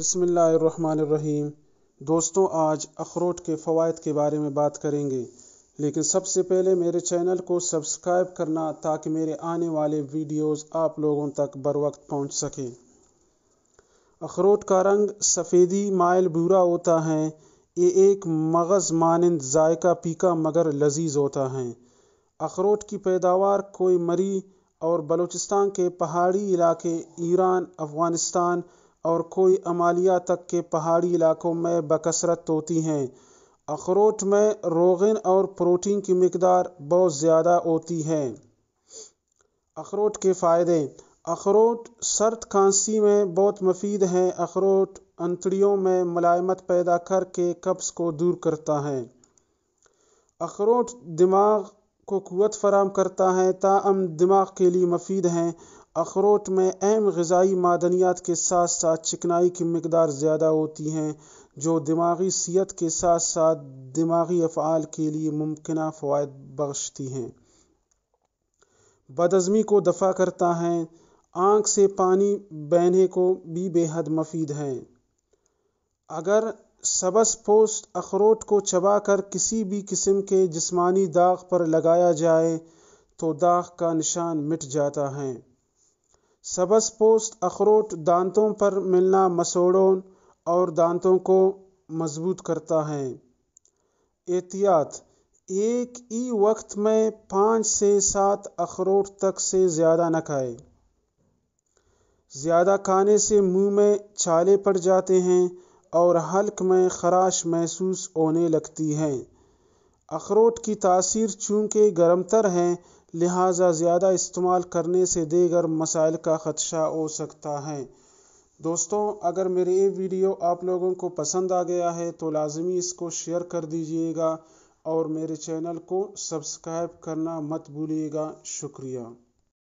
बिसमीम दोस्तों आज अखरोट के फ़वाद के बारे में बात करेंगे लेकिन सबसे पहले मेरे चैनल को सब्सक्राइब करना ताकि मेरे आने वाले वीडियोस आप लोगों तक बर वक्त पहुँच सके अखरोट का रंग सफ़ेदी माइल बुरा होता है ये एक मगज़ मानंद जायका पीका मगर लजीज होता है अखरोट की पैदावार कोई मरी और बलूचिस्तान के पहाड़ी इलाके ईरान अफ़गानिस्तान और कोई अमालिया तक के पहाड़ी इलाकों में बकसरत होती हैं अखरोट में रोगन और प्रोटीन की मकदार बहुत ज़्यादा होती है अखरोट के फ़ायदे अखरोट सर्द खांसी में बहुत मफीद हैं अखरोट अंतड़ियों में मलायमत पैदा करके कब्ज़ को दूर करता है अखरोट दिमाग को कुत फराम करता है ताहम दिमाग के लिए मफीद हैं अखरोट में अहम गज़ाई मादनियात के साथ साथ चिकनाई की मकदार ज़्यादा होती हैं जो दिमागी सेहत के साथ साथ दिमागी अफ़ाल के लिए मुमकिन फ़वाद बख्शती हैं बदज़मी को दफ़ा करता है आँख से पानी बहने को भी बेहद मफीद है अगर सबस पोस्ट अखरोट को चबाकर किसी भी किस्म के जिस्मानी दाग पर लगाया जाए तो दाग का निशान मिट जाता है सबस पोस्ट अखरोट दांतों पर मिलना मसोड़ों और दांतों को मजबूत करता है एहतियात एक ही वक्त में पाँच से सात अखरोट तक से ज़्यादा न खाए ज़्यादा खाने से मुंह में छाले पड़ जाते हैं और हल्क में खराश महसूस होने लगती है अखरोट की तासीर चूँकि तर हैं लिहाजा ज़्यादा इस्तेमाल करने से देगर मसाइल का ख़दशा हो सकता है दोस्तों अगर मेरी ये वीडियो आप लोगों को पसंद आ गया है तो लाजमी इसको शेयर कर दीजिएगा और मेरे चैनल को सब्सक्राइब करना मत भूलिएगा शुक्रिया